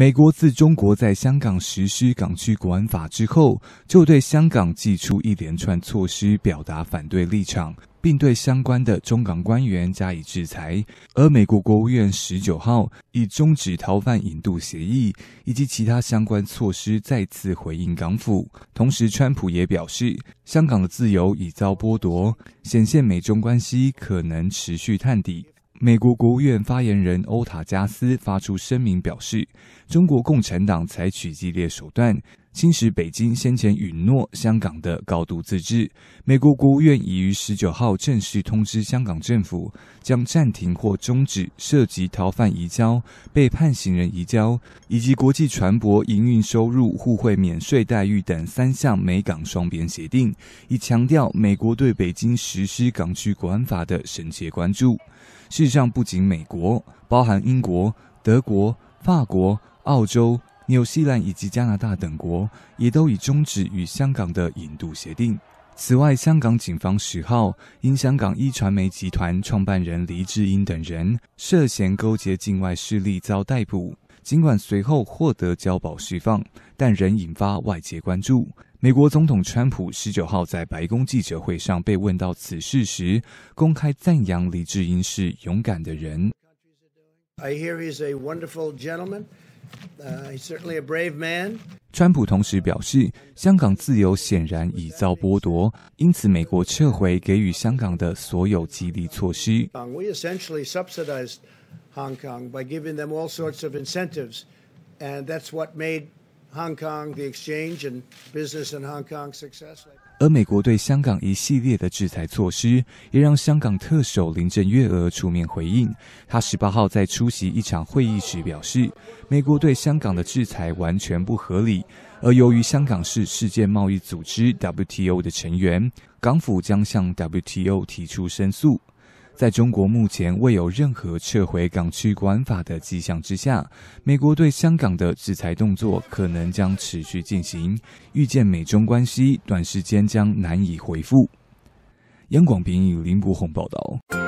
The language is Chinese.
美国自中国在香港实施港区国安法之后，就对香港祭出一连串措施，表达反对立场，并对相关的中港官员加以制裁。而美国国务院十九号以终止逃犯引渡协议以及其他相关措施，再次回应港府。同时，川普也表示，香港的自由已遭剥夺，显现美中关系可能持续探底。美国国务院发言人欧塔加斯发出声明表示。中国共产党采取激烈手段侵蚀北京先前允诺香港的高度自治。美国国务院已于十九号正式通知香港政府，将暂停或终止涉及逃犯移交、被判刑人移交以及国际船舶营运收入互惠免税待遇等三项美港双边协定，以强调美国对北京实施港区国安法的深切关注。事实上，不仅美国，包含英国、德国、法国。澳洲、纽西兰以及加拿大等国也都已终止与香港的引渡协定。此外，香港警方十号因香港一传媒集团创办人黎智英等人涉嫌勾结境外势力遭逮捕，尽管随后获得交保释放，但仍引发外界关注。美国总统川普十九号在白宫记者会上被问到此事时，公开赞扬黎智英是勇敢的人。川普同时表示，香港自由显然已遭剥夺，因此美国撤回给予香港的所有激励措施。Hong Kong the exchange and business in Hong Kong successfully 而美国对香港一系列的制裁措施也让香港特首林郑月娥出面回应，她十八号在出席一场会议时表示，美国对香港的制裁完全不合理，而由于香港是世界贸易组织 WTO 的成员，港府将向 WTO 提出申诉。在中国目前未有任何撤回港区国安法的迹象之下，美国对香港的制裁动作可能将持续进行，预见美中关系短时间将难以恢复。杨广平与林国宏报道。